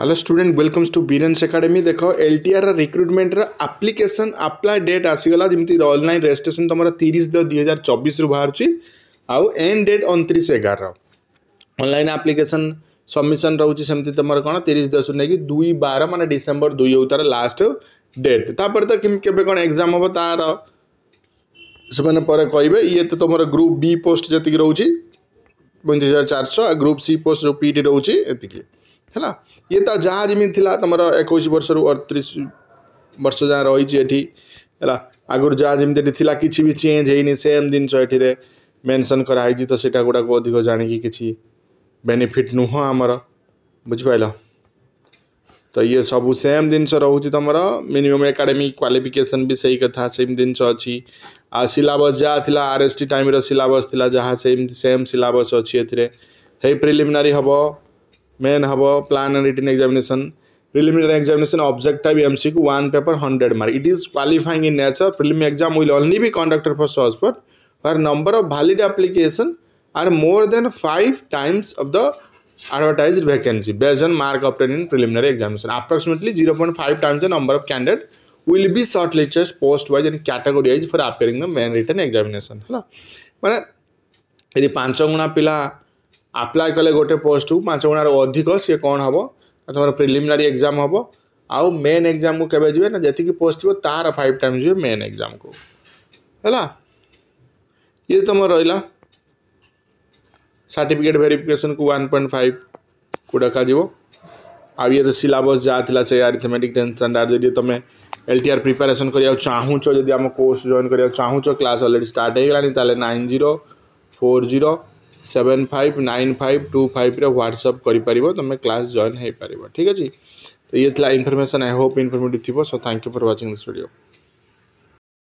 hello student welcomes to Biren's academy देख L R recruitment application apply date आसगला जमी अनल रेजिट्रेसन तुम तीस दुई हजार चबीस रु बाहर आउ एंड डेट अणतीस एगार अनलाइन आप्लिकेसन सबमिशन रोचे सेमती तुम कौन तीस दस नहीं दुई बार मान डिसेम्बर दुई हो तार लास्ट डेट तापर तो केवे कौन एग्जाम हम तार से कहे ये तो तुम ग्रुप बी पोस्ट जी रोचे पैंतीस हजार चार शह ग्रुप सी पोस्ट जो पीटी रोचे ये ହେଲା ଇଏ ତା ଯାହା ଯେମିତି ଥିଲା ତମର ଏକୋଇଶ ବର୍ଷରୁ ଅଠତିରିଶ ବର୍ଷ ଯାହା ରହିଛି ଏଠି ହେଲା ଆଗରୁ ଯାହା ଯେମିତି ଏଠି ଥିଲା କିଛି ବି ଚେଞ୍ଜ ହେଇନି ସେମ୍ ଜିନିଷ ଏଠିରେ ମେନସନ୍ କରାହେଇଛି ତ ସେଇଟା ଗୁଡ଼ାକୁ ଅଧିକ ଜାଣିକି କିଛି ବେନିଫିଟ୍ ନୁହଁ ଆମର ବୁଝିପାରିଲ ତ ଇଏ ସବୁ ସେମ୍ ଜିନିଷ ରହୁଛି ତମର ମିନିମମ୍ ଏକାଡେମି କ୍ୱାଲିଫିକେସନ୍ ବି ସେଇ କଥା ସେମ୍ ଜିନିଷ ଅଛି ଆଉ ସିଲାବସ୍ ଯାହା ଥିଲା ଆର୍ ଏସ୍ ଟି ଟାଇମ୍ର ସିଲାବସ୍ ଥିଲା ଯାହା ସେମ୍ ସେମ୍ ସିଲାବସ୍ ଅଛି ଏଥିରେ ହେଇ ପ୍ରିଲିମିନାରୀ ହେବ मेन हम plan and written examination preliminary examination objective type M C one paper hundred mark it is qualifying in nature prelim exam will only be conducted for search पर are number of valid application are more than five times of the advertise vacancy based on mark obtained in preliminary examination approximately zero point five times number of candidate will be shortlisted post wise and categories for आपेयरिंग the main written examination है मैंने यदि पांच गुणा पिला apply कले गोटे post को पांच गुणार अधिक सी कौन हम तुम प्रिलिमिनारी एक्जाम हम आउ मेन एग्जाम को केवे जी ना जी पोस्ट थी तार फाइव टाइम जी मेन एग्जाम को है ये तुम रहा सार्टिफिकेट भेरिफिकेसन को वन पॉइंट फाइव को डको आए तो सिलबस जहाँ थी से आरिथमेटिक टेन्थ स्टाणार्ड जी तुम एल टी आर प्रिपेरेसन कर चाहू जब कोर्स जॉन कर चाहू क्लास अलरेडी स्टार्ट होगा तेल nine zero four zero seven five nine five two five WhatsApp कर तुम क्लास जॉन हो पार ठीक अच्छे तो ये इनफर्मेशन आई होप इनफर्मेटिव थी so thank you for watching this video